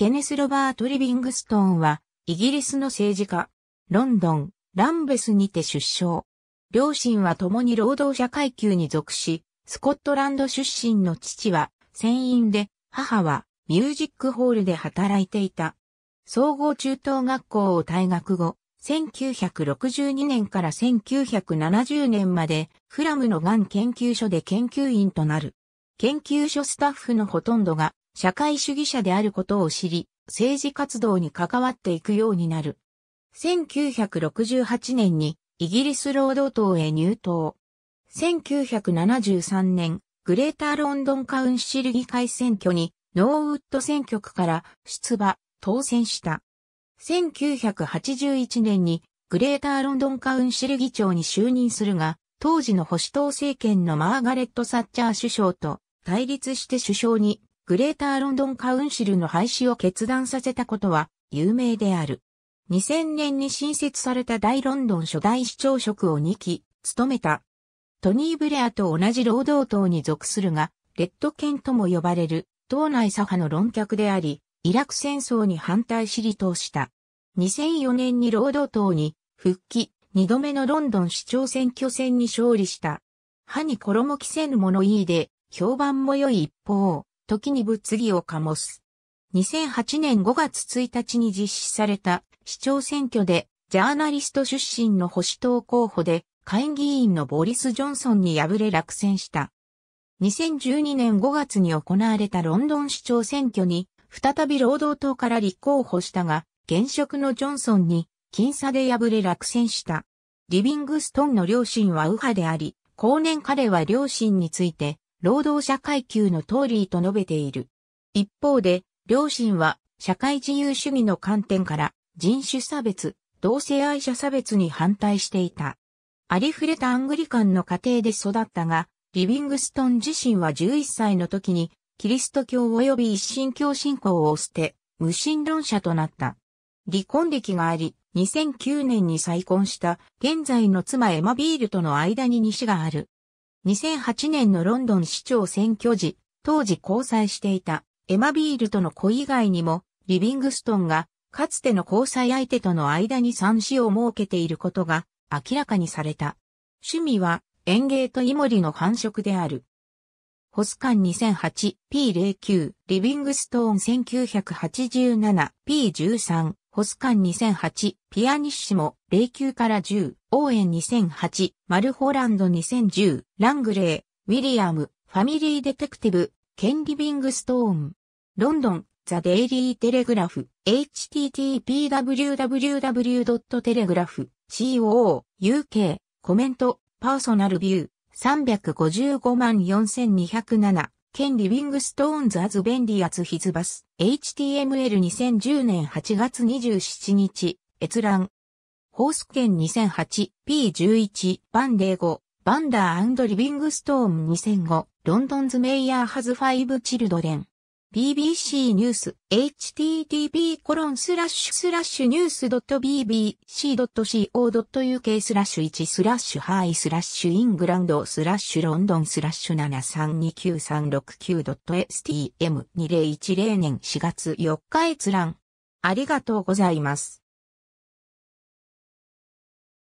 ケネス・ロバート・リビングストーンは、イギリスの政治家、ロンドン、ランベスにて出生。両親は共に労働者階級に属し、スコットランド出身の父は、船員で、母は、ミュージックホールで働いていた。総合中等学校を退学後、1962年から1970年まで、フラムの癌研究所で研究員となる。研究所スタッフのほとんどが社会主義者であることを知り、政治活動に関わっていくようになる。1968年にイギリス労働党へ入党。1973年、グレーターロンドンカウンシル議会選挙にノーウッド選挙区から出馬、当選した。1981年にグレーターロンドンカウンシル議長に就任するが、当時の保守党政権のマーガレット・サッチャー首相と対立して首相にグレーターロンドンカウンシルの廃止を決断させたことは有名である。2000年に新設された大ロンドン初代市長職を2期、務めた。トニー・ブレアと同じ労働党に属するが、レッド県とも呼ばれる、党内左派の論客であり、イラク戦争に反対し離党した。2004年に労働党に復帰、2度目のロンドン市長選挙戦に勝利した。歯に衣着せぬ物言いで、評判も良い一方、時に物議を醸す。2008年5月1日に実施された市長選挙で、ジャーナリスト出身の保守党候補で、会議員のボリス・ジョンソンに敗れ落選した。2012年5月に行われたロンドン市長選挙に、再び労働党から立候補したが、現職のジョンソンに、僅差で敗れ落選した。リビングストンの両親は右派であり、後年彼は両親について、労働者階級のトーリーと述べている。一方で、両親は社会自由主義の観点から人種差別、同性愛者差別に反対していた。ありふれたアングリカンの家庭で育ったが、リビングストン自身は11歳の時にキリスト教及び一神教信仰を捨て、無神論者となった。離婚歴があり、2009年に再婚した現在の妻エマビールとの間に西がある。2008年のロンドン市長選挙時、当時交際していたエマ・ビールとの子以外にも、リビングストンが、かつての交際相手との間に三子を設けていることが明らかにされた。趣味は園芸とイモリの繁殖である。ホスカン 2008P09 リビングストーン 1987P13 ホスカン2008、ピアニッシモ、09から10、オーエン2008、マルホランド2010、ラングレー、ウィリアム、ファミリーデテクティブ、ケンリビングストーン。ロンドン、ザ・デイリー・テレグラフ、http://www.telegraph.co.uk、コメント、パーソナルビュー、3554207。ン・リビングストーンズアズベンディ・アツヒズバス、HTML2010 年8月27日、閲覧。ホースン 2008P11 デー5バンダーリビングストーン2005、ロンドンズメイヤーハズファイブ・チルドレン。BBC ニュース http コロンスラッシュスラッシュニュース .bbc.co.uk スラッシュ1スラッシュハイスラッシュイングランドスラッシュロンドンスラッシュ 732936.stm2010 年4月4日閲覧ありがとうございます。